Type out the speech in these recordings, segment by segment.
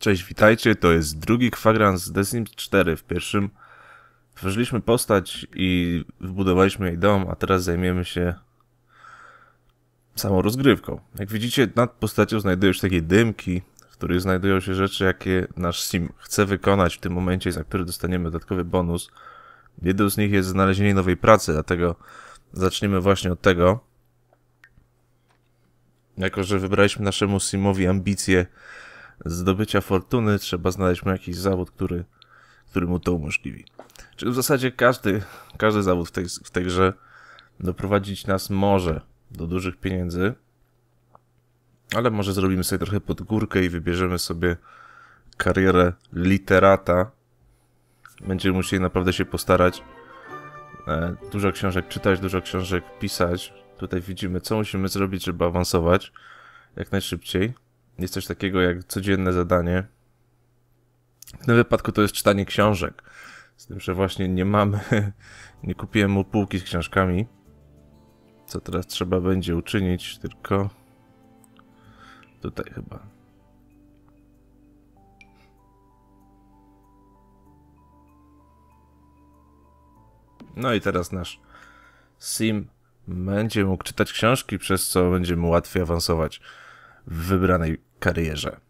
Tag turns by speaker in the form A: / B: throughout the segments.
A: Cześć, witajcie. To jest drugi kwadrans z The Sims 4. W pierwszym tworzyliśmy postać i wbudowaliśmy jej dom, a teraz zajmiemy się samą rozgrywką. Jak widzicie, nad postacią znajdują się takie dymki, w których znajdują się rzeczy, jakie nasz sim chce wykonać w tym momencie, za który dostaniemy dodatkowy bonus. Jedną z nich jest znalezienie nowej pracy, dlatego zaczniemy właśnie od tego. Jako, że wybraliśmy naszemu simowi ambicje zdobycia fortuny trzeba znaleźć mu jakiś zawód, który, który mu to umożliwi. Czyli w zasadzie każdy, każdy zawód w tej, w tej grze doprowadzić nas może do dużych pieniędzy, ale może zrobimy sobie trochę pod górkę i wybierzemy sobie karierę literata. Będziemy musieli naprawdę się postarać. E, dużo książek czytać, dużo książek pisać. Tutaj widzimy, co musimy zrobić, żeby awansować jak najszybciej jest coś takiego jak codzienne zadanie. W tym wypadku to jest czytanie książek. Z tym, że właśnie nie mamy, nie kupiłem mu półki z książkami. Co teraz trzeba będzie uczynić, tylko tutaj chyba. No i teraz nasz sim będzie mógł czytać książki, przez co będzie mu łatwiej awansować w wybranej karierze.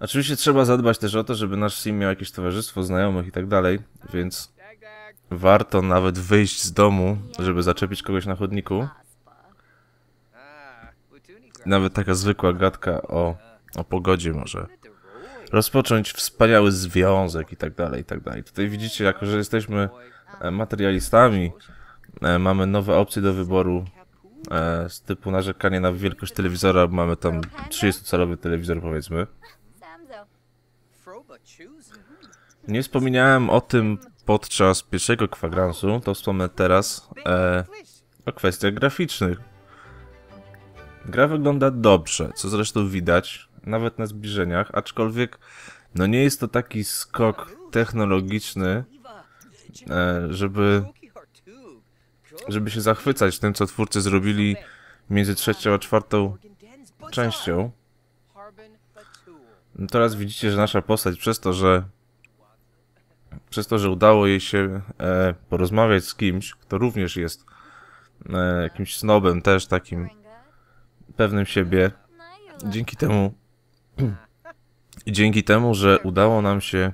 A: Oczywiście trzeba zadbać też o to, żeby nasz sim miał jakieś towarzystwo, znajomych i tak dalej, więc warto nawet wyjść z domu, żeby zaczepić kogoś na chodniku. Nawet taka zwykła gadka o, o pogodzie może rozpocząć wspaniały związek i tak dalej, i tak dalej. Tutaj widzicie, jako że jesteśmy e, materialistami, e, mamy nowe opcje do wyboru e, z typu narzekanie na wielkość telewizora, mamy tam 30-calowy telewizor powiedzmy. Nie wspominałem o tym podczas pierwszego kwadransu, to wspomnę teraz e, o kwestiach graficznych. Gra wygląda dobrze, co zresztą widać nawet na zbliżeniach, aczkolwiek no nie jest to taki skok technologiczny, e, żeby, żeby się zachwycać tym, co twórcy zrobili między trzecią a czwartą częścią. No teraz widzicie, że nasza postać przez to, że przez to, że udało jej się e, porozmawiać z kimś, kto również jest e, jakimś snobem, też takim pewnym siebie, dzięki temu Dzięki temu, że udało nam się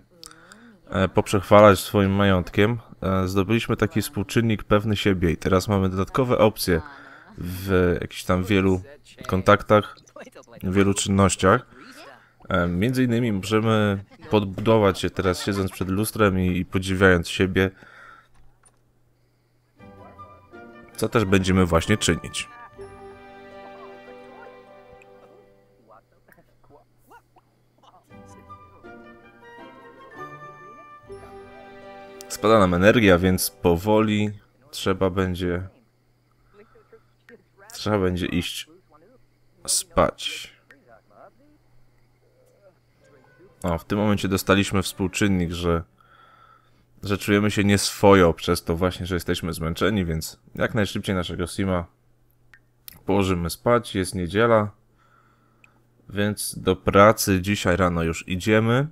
A: e, poprzechwalać swoim majątkiem, e, zdobyliśmy taki współczynnik pewny siebie i teraz mamy dodatkowe opcje w jakichś tam wielu kontaktach, wielu czynnościach. E, między innymi możemy podbudować się teraz siedząc przed lustrem i, i podziwiając siebie, co też będziemy właśnie czynić. Spada nam energia, więc powoli trzeba będzie... Trzeba będzie iść spać. O, w tym momencie dostaliśmy współczynnik, że, że czujemy się nieswojo przez to właśnie, że jesteśmy zmęczeni, więc jak najszybciej naszego sima położymy spać. Jest niedziela, więc do pracy dzisiaj rano już idziemy.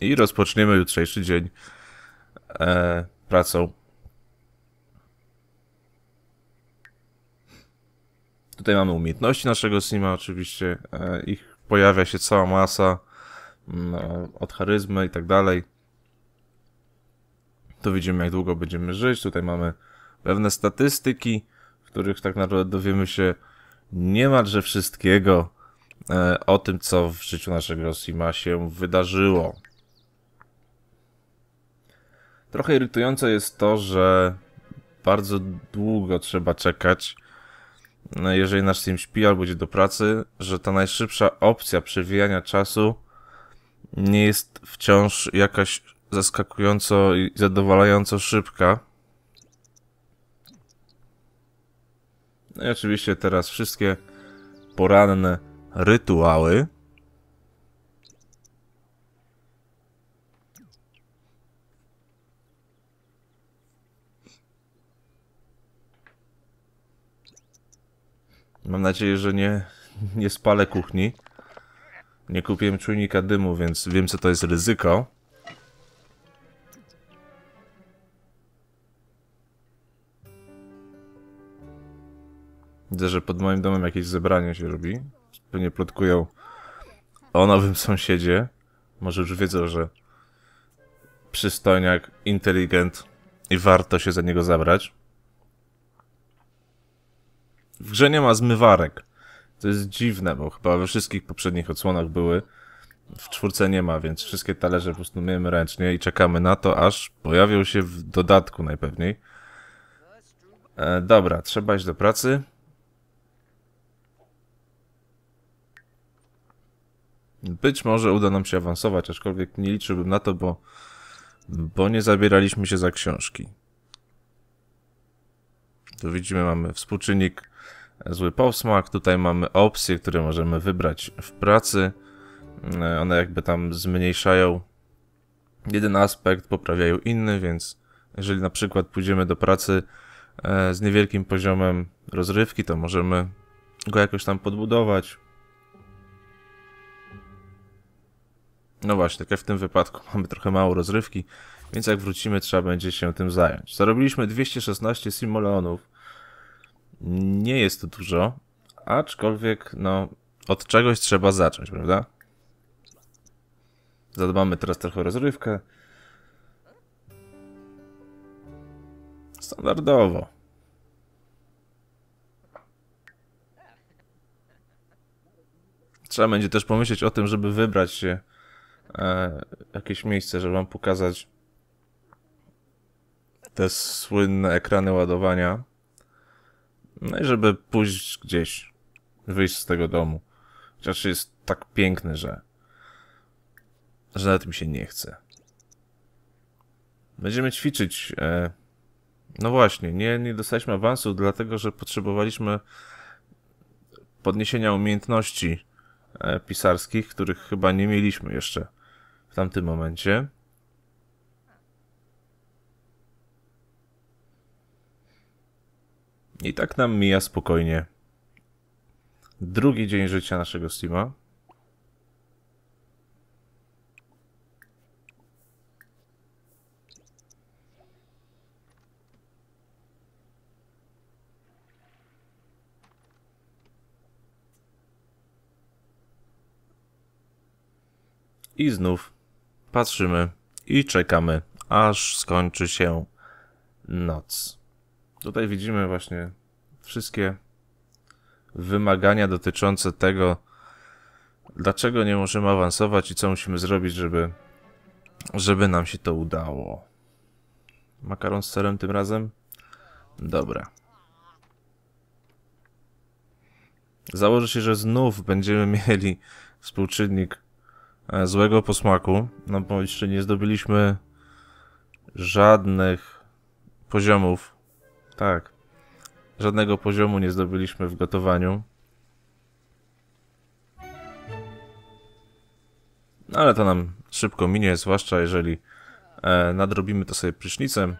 A: i rozpoczniemy jutrzejszy dzień e, pracą. Tutaj mamy umiejętności naszego Sima, oczywiście. E, ich pojawia się cała masa mm, e, od charyzmy i tak dalej. To widzimy, jak długo będziemy żyć. Tutaj mamy pewne statystyki, w których tak naprawdę dowiemy się niemalże wszystkiego e, o tym, co w życiu naszego Sima się wydarzyło. Trochę irytujące jest to, że bardzo długo trzeba czekać, no, jeżeli nasz team śpi albo idzie do pracy, że ta najszybsza opcja przewijania czasu nie jest wciąż jakaś zaskakująco i zadowalająco szybka. No i oczywiście teraz wszystkie poranne rytuały, Mam nadzieję, że nie, nie spalę kuchni. Nie kupiłem czujnika dymu, więc wiem co to jest ryzyko. Widzę, że pod moim domem jakieś zebranie się robi. Pewnie plotkują o nowym sąsiedzie. Może już wiedzą, że przystojniak, inteligent i warto się za niego zabrać. W grze nie ma zmywarek. To jest dziwne, bo chyba we wszystkich poprzednich odsłonach były. W czwórce nie ma, więc wszystkie talerze po prostu myjemy ręcznie i czekamy na to, aż pojawią się w dodatku najpewniej. E, dobra, trzeba iść do pracy. Być może uda nam się awansować, aczkolwiek nie liczyłbym na to, bo, bo nie zabieraliśmy się za książki. Tu widzimy, mamy współczynnik zły posmak. Tutaj mamy opcje, które możemy wybrać w pracy. E, one jakby tam zmniejszają jeden aspekt, poprawiają inny, więc jeżeli na przykład pójdziemy do pracy e, z niewielkim poziomem rozrywki, to możemy go jakoś tam podbudować. No właśnie, tak jak w tym wypadku mamy trochę mało rozrywki, więc jak wrócimy trzeba będzie się tym zająć. Zarobiliśmy 216 simoleonów, nie jest to dużo, aczkolwiek no, od czegoś trzeba zacząć, prawda? Zadbamy teraz trochę o rozrywkę. Standardowo. Trzeba będzie też pomyśleć o tym, żeby wybrać się e, jakieś miejsce, żeby wam pokazać te słynne ekrany ładowania. No i żeby pójść gdzieś, wyjść z tego domu. Chociaż jest tak piękny, że, że na tym się nie chce. Będziemy ćwiczyć. E, no właśnie, nie, nie dostaliśmy awansu, dlatego że potrzebowaliśmy podniesienia umiejętności e, pisarskich, których chyba nie mieliśmy jeszcze w tamtym momencie. I tak nam mija spokojnie drugi dzień życia naszego Steama. I znów patrzymy i czekamy, aż skończy się noc. Tutaj widzimy właśnie wszystkie wymagania dotyczące tego, dlaczego nie możemy awansować i co musimy zrobić, żeby, żeby nam się to udało. Makaron z serem tym razem? Dobra. Założę się, że znów będziemy mieli współczynnik e, złego posmaku, no bo jeszcze nie zdobyliśmy żadnych poziomów tak. Żadnego poziomu nie zdobyliśmy w gotowaniu. No, ale to nam szybko minie, zwłaszcza jeżeli e, nadrobimy to sobie prysznicem.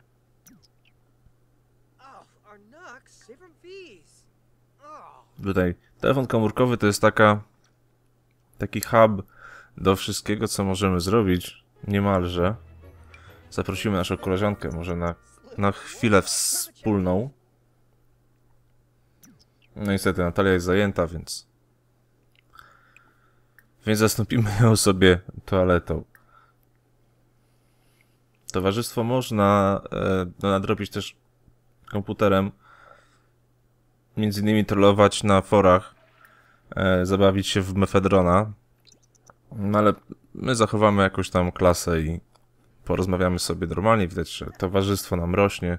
A: Tutaj telefon komórkowy to jest taka taki hub do wszystkiego, co możemy zrobić, niemalże. Zaprosimy naszą koleżankę może na na chwilę wspólną. No niestety, Natalia jest zajęta, więc... Więc zastąpimy ją sobie toaletą. Towarzystwo można e, no, nadrobić też komputerem. Między innymi trollować na forach. E, zabawić się w mefedrona. No ale my zachowamy jakąś tam klasę i porozmawiamy sobie normalnie, widać, że towarzystwo nam rośnie.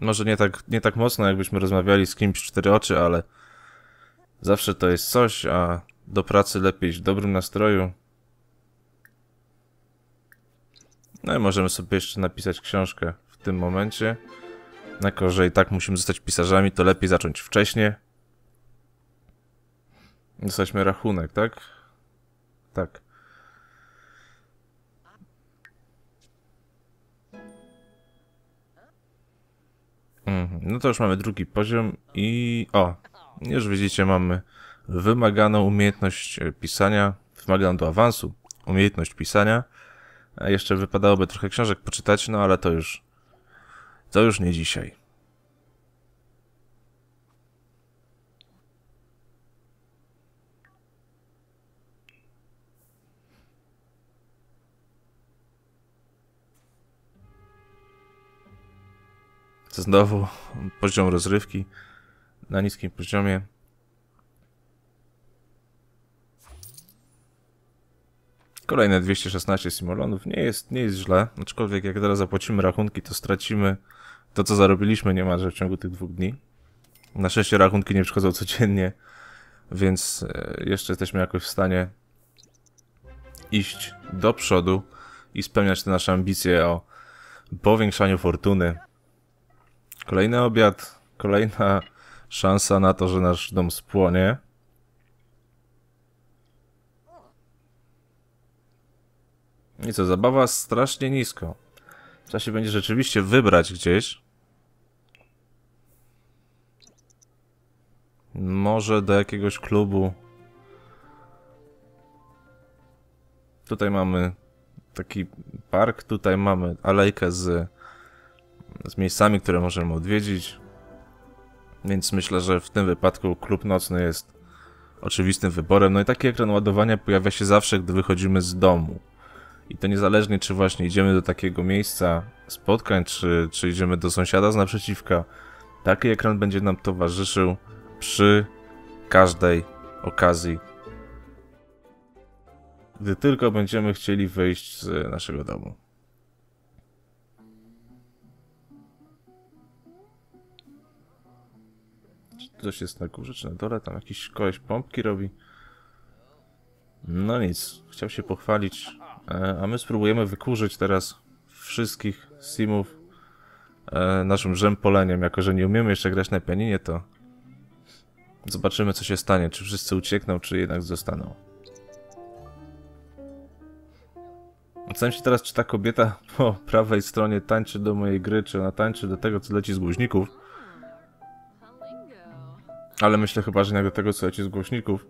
A: Może nie tak, nie tak mocno, jakbyśmy rozmawiali z kimś cztery oczy, ale zawsze to jest coś, a do pracy lepiej w dobrym nastroju. No i możemy sobie jeszcze napisać książkę w tym momencie. Jako, że i tak musimy zostać pisarzami, to lepiej zacząć wcześniej. Dostaćmy rachunek, tak? Tak. Mhm. no to już mamy drugi poziom i... O, już widzicie, mamy wymaganą umiejętność e, pisania, wymaganą do awansu umiejętność pisania. A e, jeszcze wypadałoby trochę książek poczytać, no ale to już... To już nie dzisiaj. To znowu poziom rozrywki na niskim poziomie. Kolejne 216 simolonów. Nie jest, nie jest źle, aczkolwiek jak teraz zapłacimy rachunki, to stracimy to, co zarobiliśmy niemalże w ciągu tych dwóch dni. Na szczęście rachunki nie przychodzą codziennie, więc e, jeszcze jesteśmy jakoś w stanie iść do przodu i spełniać te nasze ambicje o powiększaniu fortuny. Kolejny obiad, kolejna szansa na to, że nasz dom spłonie. I co, zabawa strasznie nisko. Trzeba się będzie rzeczywiście wybrać gdzieś. Może do jakiegoś klubu. Tutaj mamy taki park, tutaj mamy alejkę z z miejscami, które możemy odwiedzić. Więc myślę, że w tym wypadku klub nocny jest oczywistym wyborem. No i taki ekran ładowania pojawia się zawsze, gdy wychodzimy z domu. I to niezależnie, czy właśnie idziemy do takiego miejsca spotkań, czy, czy idziemy do sąsiada z naprzeciwka. Taki ekran będzie nam towarzyszył przy każdej okazji, gdy tylko będziemy chcieli wyjść z naszego domu. Ktoś jest na górze czy na dole, tam jakiś koleś pompki robi. No nic, chciał się pochwalić, e, a my spróbujemy wykurzyć teraz wszystkich simów e, naszym rzępoleniem. Jako, że nie umiemy jeszcze grać na pianinie, to zobaczymy, co się stanie. Czy wszyscy uciekną, czy jednak zostaną. Zastanawiam się teraz, czy ta kobieta po prawej stronie tańczy do mojej gry, czy ona tańczy do tego, co leci z guźników. Ale myślę chyba, że nie do tego co leci z głośników.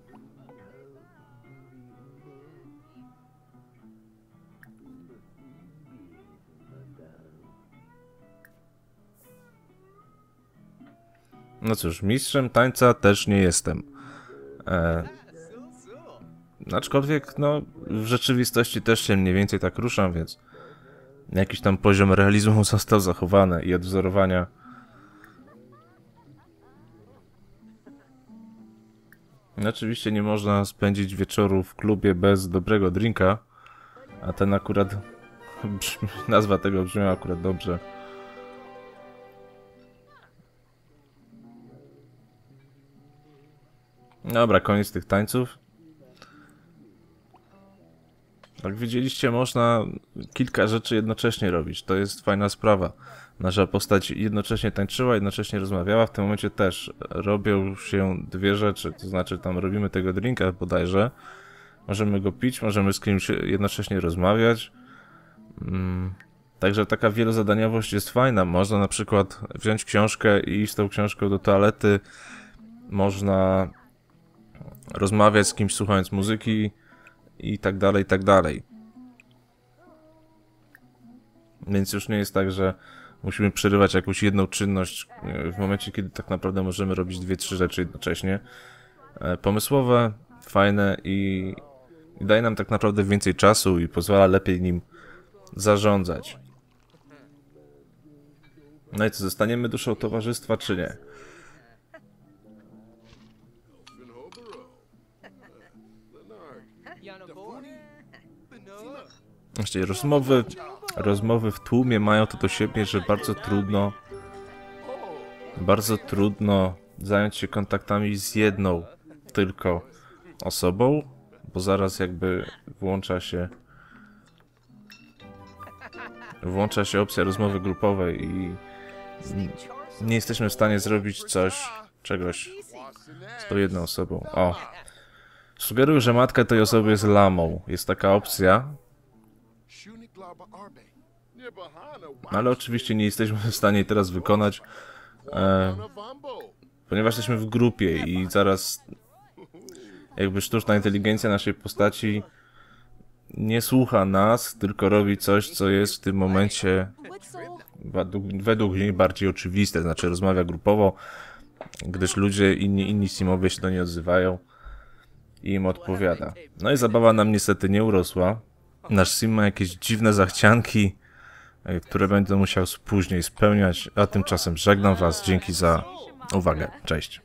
A: No cóż, mistrzem tańca też nie jestem. E... Aczkolwiek, no, w rzeczywistości też się mniej więcej tak ruszam, więc jakiś tam poziom realizmu został zachowany i odwzorowania No, oczywiście nie można spędzić wieczoru w klubie bez dobrego drinka, a ten akurat... nazwa tego brzmiała akurat dobrze. Dobra, koniec tych tańców. Jak widzieliście, można kilka rzeczy jednocześnie robić. To jest fajna sprawa nasza no, postać jednocześnie tańczyła, jednocześnie rozmawiała. W tym momencie też robią się dwie rzeczy, to znaczy tam robimy tego drinka bodajże, możemy go pić, możemy z kimś jednocześnie rozmawiać. Mm, także taka wielozadaniowość jest fajna. Można na przykład wziąć książkę i iść z tą książką do toalety. Można rozmawiać z kimś słuchając muzyki i tak dalej, i tak dalej. Więc już nie jest tak, że musimy przerywać jakąś jedną czynność e, w momencie, kiedy tak naprawdę możemy robić dwie, trzy rzeczy jednocześnie. E, pomysłowe, fajne i, daje nam tak naprawdę więcej czasu i pozwala lepiej nim zarządzać. No i co, zostaniemy duszą towarzystwa, czy nie? Jeszcze rozmowy, rozmowy w tłumie mają to do siebie, że bardzo trudno bardzo trudno zająć się kontaktami z jedną tylko osobą, bo zaraz jakby włącza się włącza się opcja rozmowy grupowej i nie jesteśmy w stanie zrobić coś, czegoś z tą jedną osobą. O! Sugeruję, że matka tej osoby jest lamą. Jest taka opcja. Ale oczywiście nie jesteśmy w stanie teraz wykonać, e, ponieważ jesteśmy w grupie i zaraz jakby sztuczna inteligencja naszej postaci nie słucha nas, tylko robi coś, co jest w tym momencie według, według niej bardziej oczywiste, znaczy rozmawia grupowo, gdyż ludzie, inni, inni Simowie się do niej odzywają i im odpowiada. No i zabawa nam niestety nie urosła. Nasz Sim ma jakieś dziwne zachcianki, E, które będę musiał później spełniać, a tymczasem żegnam Was. Dzięki za uwagę. Cześć.